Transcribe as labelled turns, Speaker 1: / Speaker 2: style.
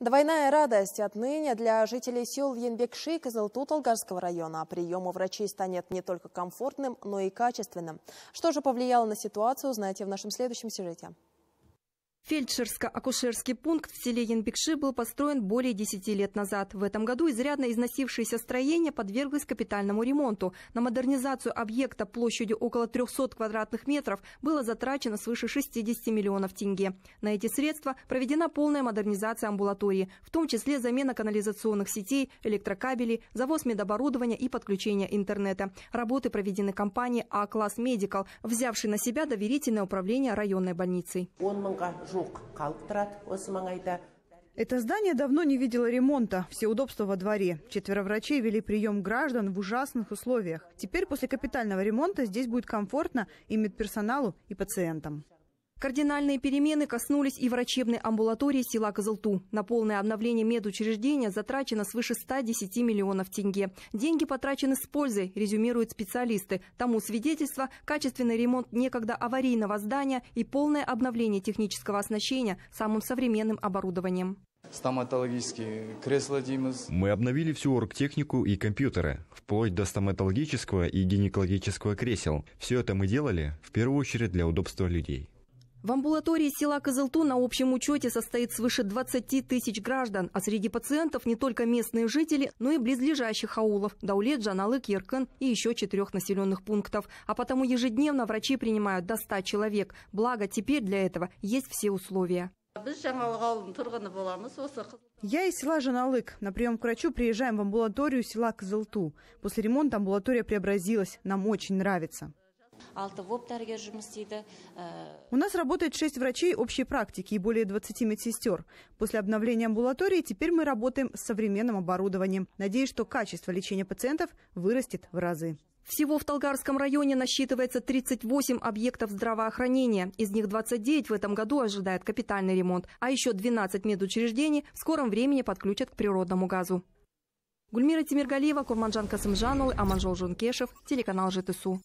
Speaker 1: Двойная радость отныне для жителей сел Янбекши и Кызылтут Алгарского района. Прием у врачей станет не только комфортным, но и качественным. Что же повлияло на ситуацию, узнаете в нашем следующем сюжете. Фельдшерско-акушерский пункт в селе Янбекши был построен более 10 лет назад. В этом году изрядно износившееся строение подверглось капитальному ремонту. На модернизацию объекта площадью около 300 квадратных метров было затрачено свыше 60 миллионов тенге. На эти средства проведена полная модернизация амбулатории, в том числе замена канализационных сетей, электрокабелей, завоз медоборудования и подключение интернета. Работы проведены компанией А-класс Медикал, взявшей на себя
Speaker 2: доверительное управление районной больницей
Speaker 3: жоқ қалып тұрады осы маңайда
Speaker 2: это здание давно не видело ремонта, все удобства во дворе. Четверо врачей вели прием граждан в ужасных условиях. Теперь после капитального ремонта здесь будет комфортно и медперсоналу, и пациентам. Кардинальные перемены коснулись и врачебной амбулатории села Козылту.
Speaker 1: На полное обновление медучреждения затрачено свыше 110 миллионов тенге. Деньги потрачены с пользой, резюмируют специалисты. Тому свидетельство – качественный ремонт некогда аварийного здания и полное обновление технического оснащения самым современным оборудованием.
Speaker 3: Стоматологические кресла Димас. Мы обновили всю оргтехнику и компьютеры, вплоть до стоматологического и гинекологического кресел. Все это мы делали в первую очередь для удобства людей.
Speaker 1: В амбулатории села Козылту на общем учете состоит свыше 20 тысяч граждан, а среди пациентов не только местные жители, но и близлежащих аулов – Даулет, Жаналык, Еркан и еще четырех населенных пунктов. А потому ежедневно врачи принимают до 100
Speaker 2: человек. Благо, теперь для этого есть все условия. Я из села Жаналык. На прием к врачу приезжаем в амбулаторию села Козылту. После ремонта амбулатория преобразилась. Нам очень нравится.
Speaker 3: Э,
Speaker 2: у нас работает шесть врачей общей практики и более 20 медсестер после обновления амбулатории теперь мы работаем с современным оборудованием надеюсь что качество лечения пациентов вырастет в разы всего в Талгарском районе насчитывается 38 объектов
Speaker 1: здравоохранения. Из них 29 в этом году ожидает капитальный ремонт, а еще 12 медучреждений в скором времени подключат к природному газу. Гульмира Тимиргалиева, Курманжан Касымжанул, Аманжол Жункешев, телеканал ЖТСУ.